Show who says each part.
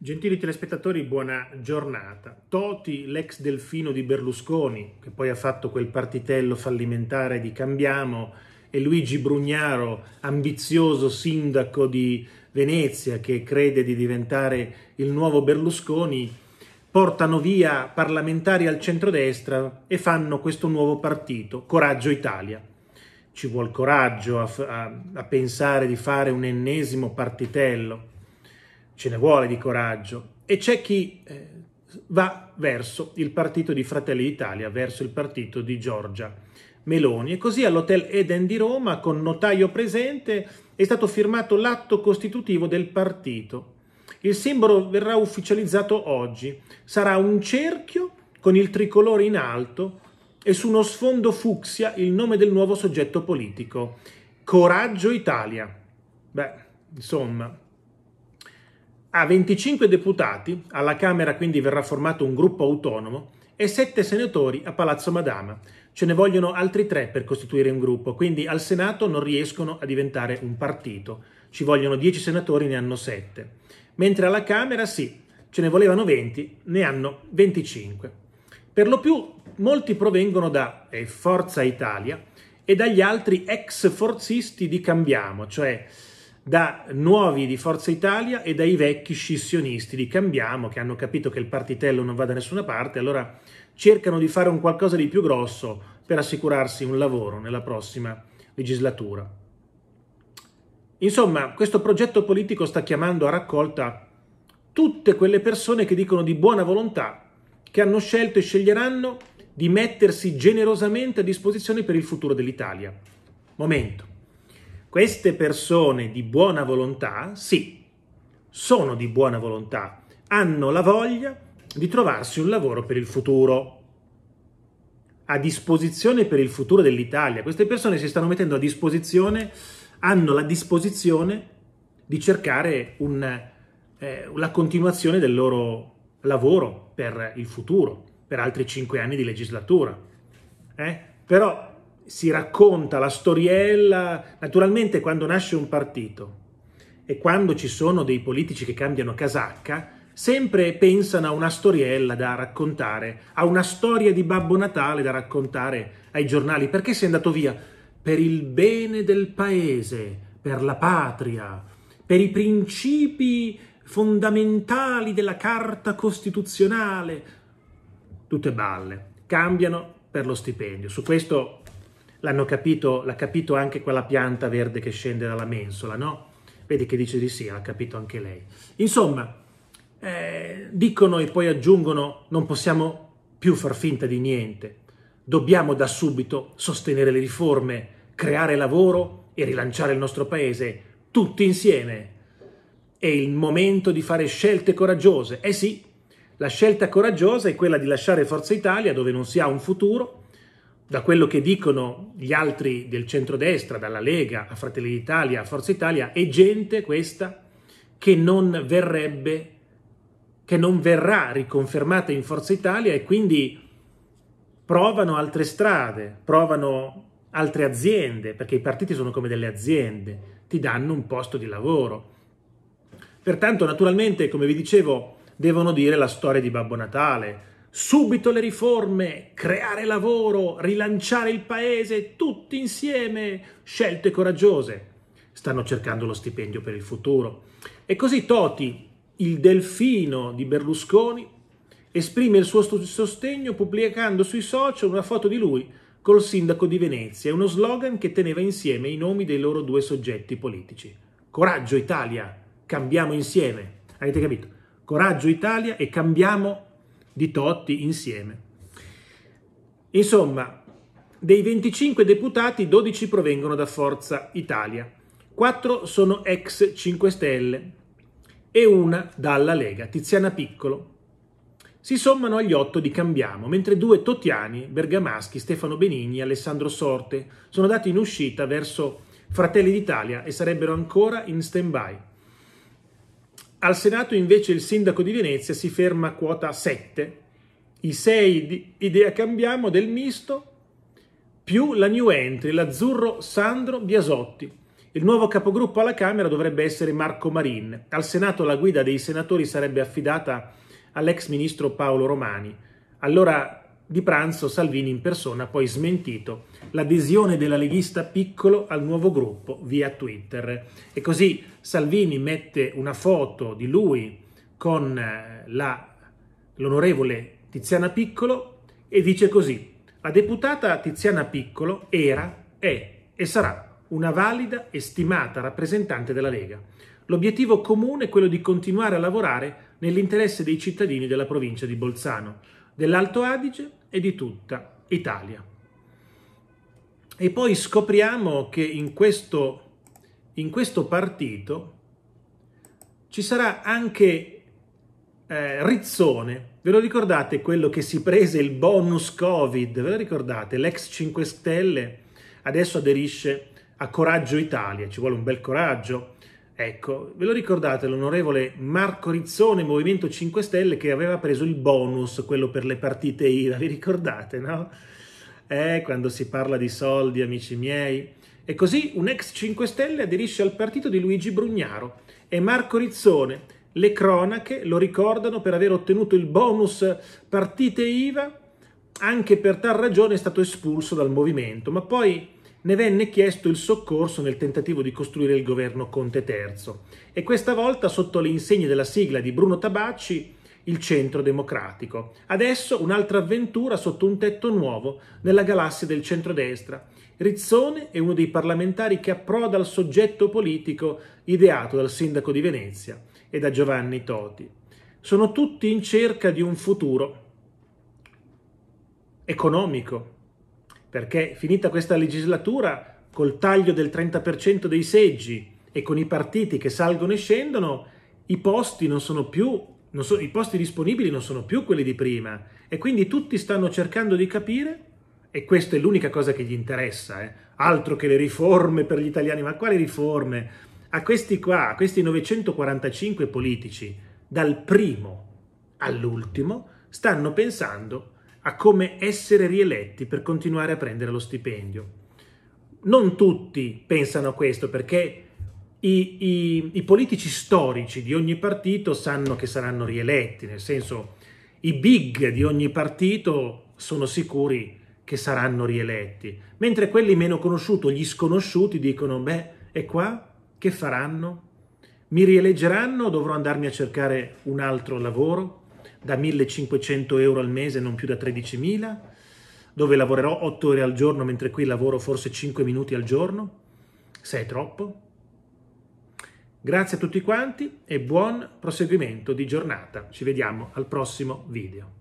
Speaker 1: Gentili telespettatori, buona giornata. Toti, l'ex delfino di Berlusconi, che poi ha fatto quel partitello fallimentare di Cambiamo, e Luigi Brugnaro, ambizioso sindaco di Venezia che crede di diventare il nuovo Berlusconi, portano via parlamentari al centrodestra e fanno questo nuovo partito, Coraggio Italia. Ci vuole coraggio a, a, a pensare di fare un ennesimo partitello ce ne vuole di coraggio, e c'è chi eh, va verso il partito di Fratelli d'Italia, verso il partito di Giorgia Meloni. E così all'Hotel Eden di Roma, con notaio presente, è stato firmato l'atto costitutivo del partito. Il simbolo verrà ufficializzato oggi. Sarà un cerchio con il tricolore in alto e su uno sfondo fucsia il nome del nuovo soggetto politico. Coraggio Italia. Beh, insomma, ha 25 deputati, alla Camera quindi verrà formato un gruppo autonomo, e 7 senatori a Palazzo Madama. Ce ne vogliono altri 3 per costituire un gruppo, quindi al Senato non riescono a diventare un partito. Ci vogliono 10 senatori, ne hanno 7. Mentre alla Camera sì, ce ne volevano 20, ne hanno 25. Per lo più molti provengono da eh, Forza Italia e dagli altri ex forzisti di Cambiamo, cioè da nuovi di Forza Italia e dai vecchi scissionisti di Cambiamo che hanno capito che il partitello non va da nessuna parte, allora cercano di fare un qualcosa di più grosso per assicurarsi un lavoro nella prossima legislatura. Insomma, questo progetto politico sta chiamando a raccolta tutte quelle persone che dicono di buona volontà, che hanno scelto e sceglieranno di mettersi generosamente a disposizione per il futuro dell'Italia. Momento queste persone di buona volontà, sì, sono di buona volontà, hanno la voglia di trovarsi un lavoro per il futuro, a disposizione per il futuro dell'Italia. Queste persone si stanno mettendo a disposizione, hanno la disposizione di cercare un, eh, la continuazione del loro lavoro per il futuro, per altri cinque anni di legislatura. Eh? Però si racconta la storiella, naturalmente quando nasce un partito e quando ci sono dei politici che cambiano casacca, sempre pensano a una storiella da raccontare, a una storia di Babbo Natale da raccontare ai giornali. Perché sei andato via? Per il bene del paese, per la patria, per i principi fondamentali della Carta Costituzionale. Tutte balle. Cambiano per lo stipendio. Su questo l'hanno capito, l'ha capito anche quella pianta verde che scende dalla mensola, no? Vedi che dice di sì, l'ha capito anche lei. Insomma, eh, dicono e poi aggiungono non possiamo più far finta di niente, dobbiamo da subito sostenere le riforme, creare lavoro e rilanciare il nostro paese tutti insieme. È il momento di fare scelte coraggiose. Eh sì, la scelta coraggiosa è quella di lasciare Forza Italia dove non si ha un futuro da quello che dicono gli altri del centrodestra, dalla Lega a Fratelli d'Italia a Forza Italia, è gente questa che non verrebbe, che non verrà riconfermata in Forza Italia e quindi provano altre strade, provano altre aziende, perché i partiti sono come delle aziende, ti danno un posto di lavoro. Pertanto, naturalmente, come vi dicevo, devono dire la storia di Babbo Natale, subito le riforme, creare lavoro, rilanciare il paese, tutti insieme, scelte coraggiose. Stanno cercando lo stipendio per il futuro. E così Toti, il delfino di Berlusconi, esprime il suo sostegno pubblicando sui social una foto di lui col sindaco di Venezia e uno slogan che teneva insieme i nomi dei loro due soggetti politici. Coraggio Italia, cambiamo insieme. Avete capito? Coraggio Italia e cambiamo di Totti insieme. Insomma, dei 25 deputati, 12 provengono da Forza Italia, 4 sono ex 5 Stelle e una dalla Lega, Tiziana Piccolo. Si sommano agli otto di Cambiamo, mentre due Totiani, Bergamaschi, Stefano Benigni e Alessandro Sorte, sono dati in uscita verso Fratelli d'Italia e sarebbero ancora in stand-by. Al Senato invece il sindaco di Venezia si ferma a quota 7, i 6 di Idea Cambiamo del misto più la new entry, l'azzurro Sandro Biasotti. Il nuovo capogruppo alla Camera dovrebbe essere Marco Marin. Al Senato la guida dei senatori sarebbe affidata all'ex ministro Paolo Romani. Allora di pranzo Salvini in persona ha poi smentito l'adesione della leghista Piccolo al nuovo gruppo via Twitter. E così Salvini mette una foto di lui con eh, l'onorevole Tiziana Piccolo e dice così, la deputata Tiziana Piccolo era, è e sarà una valida e stimata rappresentante della Lega. L'obiettivo comune è quello di continuare a lavorare nell'interesse dei cittadini della provincia di Bolzano, dell'Alto Adige e di tutta Italia. E poi scopriamo che in questo, in questo partito ci sarà anche eh, Rizzone. Ve lo ricordate quello che si prese il bonus Covid? Ve lo ricordate? L'ex 5 Stelle adesso aderisce a Coraggio Italia. Ci vuole un bel coraggio Ecco, ve lo ricordate l'onorevole Marco Rizzone, Movimento 5 Stelle, che aveva preso il bonus, quello per le partite IVA, vi ricordate, no? Eh, quando si parla di soldi, amici miei. E così un ex 5 Stelle aderisce al partito di Luigi Brugnaro e Marco Rizzone. Le cronache lo ricordano per aver ottenuto il bonus partite IVA, anche per tal ragione è stato espulso dal movimento, ma poi ne venne chiesto il soccorso nel tentativo di costruire il governo Conte III e questa volta sotto le insegne della sigla di Bruno Tabacci il Centro Democratico. Adesso un'altra avventura sotto un tetto nuovo nella galassia del centrodestra. Rizzone è uno dei parlamentari che approda al soggetto politico ideato dal sindaco di Venezia e da Giovanni Toti. Sono tutti in cerca di un futuro economico, perché finita questa legislatura, col taglio del 30% dei seggi e con i partiti che salgono e scendono, i posti, più, so, i posti disponibili non sono più quelli di prima e quindi tutti stanno cercando di capire e questa è l'unica cosa che gli interessa, eh. altro che le riforme per gli italiani, ma quali riforme? A questi qua, a questi 945 politici, dal primo all'ultimo, stanno pensando a come essere rieletti per continuare a prendere lo stipendio. Non tutti pensano a questo perché i, i, i politici storici di ogni partito sanno che saranno rieletti, nel senso i big di ogni partito sono sicuri che saranno rieletti, mentre quelli meno conosciuti, gli sconosciuti, dicono, beh, e qua che faranno? Mi rieleggeranno o dovrò andarmi a cercare un altro lavoro? da 1500 euro al mese, non più da 13.000, dove lavorerò 8 ore al giorno, mentre qui lavoro forse 5 minuti al giorno, se è troppo. Grazie a tutti quanti e buon proseguimento di giornata. Ci vediamo al prossimo video.